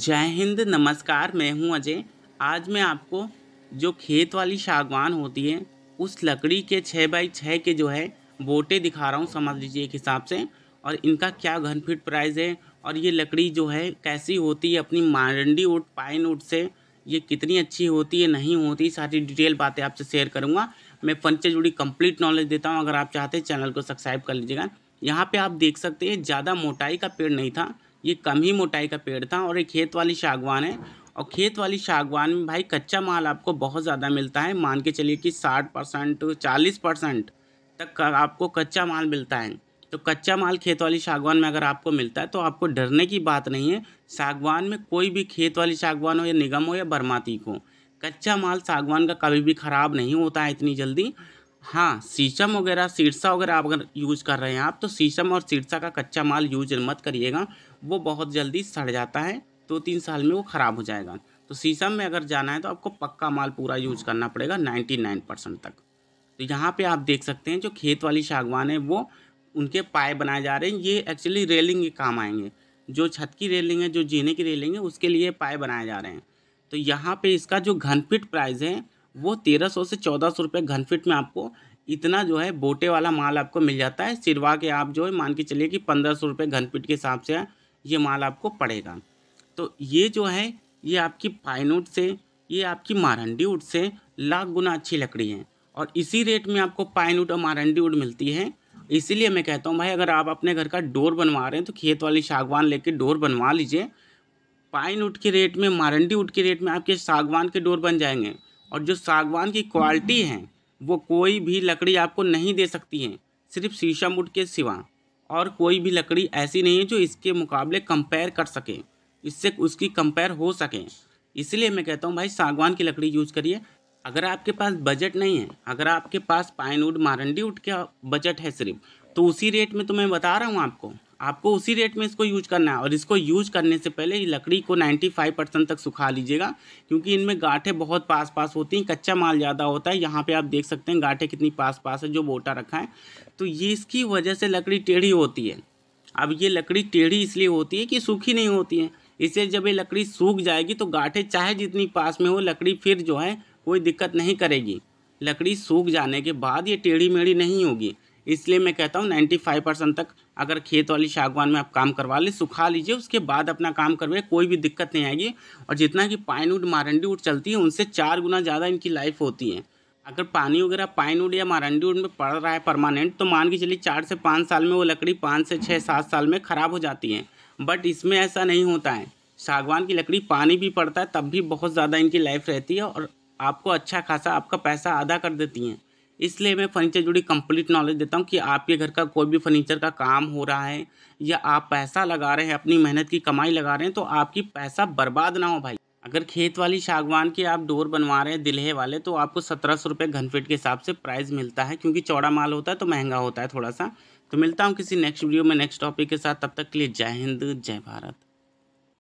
जय हिंद नमस्कार मैं हूं अजय आज मैं आपको जो खेत वाली सागवान होती है उस लकड़ी के छः बाई छः के जो है बोटे दिखा रहा हूं समझ लीजिए एक हिसाब से और इनका क्या घन फिट प्राइस है और ये लकड़ी जो है कैसी होती है अपनी मारंडी उड पाइन उड से ये कितनी अच्छी होती है नहीं होती सारी डिटेल बातें आपसे शेयर करूँगा मैं फन से जुड़ी कम्प्लीट नॉलेज देता हूँ अगर आप चाहते हैं चैनल को सब्सक्राइब कर लीजिएगा यहाँ पर आप देख सकते हैं ज़्यादा मोटाई का पेड़ नहीं था ये कम ही मोटाई का पेड़ था और एक खेत वाली सागवान है और खेत वाली सागवान में भाई कच्चा माल आपको बहुत ज़्यादा मिलता है मान के चलिए कि साठ परसेंट चालीस परसेंट तक आपको कच्चा माल मिलता है तो कच्चा माल खेत वाली सागवान में अगर आपको मिलता है तो आपको डरने की बात नहीं है सागवान में कोई भी खेत वाली सागवान हो या निगम हो या बर्माती हो कच्चा माल सागवान का कभी भी ख़राब नहीं होता है इतनी जल्दी हाँ शीशम वगैरह शीर्षा वगैरह आप अगर यूज कर रहे हैं आप तो शीशम और शीर्षा का कच्चा माल यूज मत करिएगा वो बहुत जल्दी सड़ जाता है दो तो तीन साल में वो ख़राब हो जाएगा तो शीशम में अगर जाना है तो आपको पक्का माल पूरा यूज करना पड़ेगा नाइन्टी नाइन परसेंट तक तो यहाँ पर आप देख सकते हैं जो खेत वाली सागवान है वो उनके पाए बनाए जा रहे हैं ये एक्चुअली रेलिंग के काम आएंगे जो छत की रेलिंग है जो जीने की रेलिंग है उसके लिए पाए बनाए जा रहे हैं तो यहाँ पे इसका जो घनफिट प्राइस है वो तेरह सौ से चौदह सौ रुपये घन फिट में आपको इतना जो है बोटे वाला माल आपको मिल जाता है सिरवा के आप जो है मान के चलिए कि पंद्रह सौ रुपये घन फिट के हिसाब से ये माल आपको पड़ेगा तो ये जो है ये आपकी पाइन उड से ये आपकी मारंडी उड से लाख गुना अच्छी लकड़ी है और इसी रेट में आपको पाइन उड और मारंडी उड मिलती है इसीलिए मैं कहता हूँ भाई अगर आप अपने घर का डोर बनवा रहे हैं तो खेत वाली सागवान लेके डोर बनवा लीजिए पाइन उड के रेट में मारंडी उड के रेट में आपके सागवान के डोर बन जाएंगे और जो सागवान की क्वालिटी है वो कोई भी लकड़ी आपको नहीं दे सकती है सिर्फ शीशम वुड के सिवा और कोई भी लकड़ी ऐसी नहीं है जो इसके मुकाबले कंपेयर कर सके इससे उसकी कंपेयर हो सके इसलिए मैं कहता हूँ भाई सागवान की लकड़ी यूज़ करिए अगर आपके पास बजट नहीं है अगर आपके पास पाइन वुड मारंडी वुड का बजट है सिर्फ तो उसी रेट में तो मैं बता रहा हूँ आपको आपको उसी रेट में इसको यूज करना है और इसको यूज करने से पहले लकड़ी को 95 परसेंट तक सुखा लीजिएगा क्योंकि इनमें गाठे बहुत पास पास होती हैं कच्चा माल ज़्यादा होता है यहाँ पे आप देख सकते हैं गाठे कितनी पास पास है जो बोटा रखा है तो ये इसकी वजह से लकड़ी टेढ़ी होती है अब ये लकड़ी टेढ़ी इसलिए होती है कि सूखी नहीं होती है इससे जब ये लकड़ी सूख जाएगी तो गाठे चाहे जितनी पास में हो लकड़ी फिर जो है कोई दिक्कत नहीं करेगी लकड़ी सूख जाने के बाद ये टेढ़ी मेढ़ी नहीं होगी इसलिए मैं कहता हूँ नाइन्टी फाइव परसेंट तक अगर खेत वाली सागवान में आप काम करवा लें सुखा लीजिए उसके बाद अपना काम करवाए कोई भी दिक्कत नहीं आएगी और जितना कि पाइन वुड मारंडी वुड चलती है उनसे चार गुना ज़्यादा इनकी लाइफ होती है अगर पानी वगैरह पाइन वुड या मारंडी वुड में पड़ रहा है परमानेंट तो मान के चलिए चार से पाँच साल में वो लकड़ी पाँच से छः सात साल में ख़राब हो जाती है बट इसमें ऐसा नहीं होता है सागवान की लकड़ी पानी भी पड़ता है तब भी बहुत ज़्यादा इनकी लाइफ रहती है और आपको अच्छा खासा आपका पैसा अदा कर देती हैं इसलिए मैं फर्नीचर जुड़ी कंप्लीट नॉलेज देता हूँ कि आपके घर का कोई भी फर्नीचर का काम हो रहा है या आप पैसा लगा रहे हैं अपनी मेहनत की कमाई लगा रहे हैं तो आपकी पैसा बर्बाद ना हो भाई अगर खेत वाली सागवान की आप डोर बनवा रहे हैं दिल्हे वाले तो आपको सत्रह सौ रुपये घन फिट के हिसाब से प्राइस मिलता है क्योंकि चौड़ा माल होता है तो महंगा होता है थोड़ा सा तो मिलता हूँ किसी नेक्स्ट वीडियो में नेक्स्ट टॉपिक के साथ तब तक के लिए जय हिंद जय भारत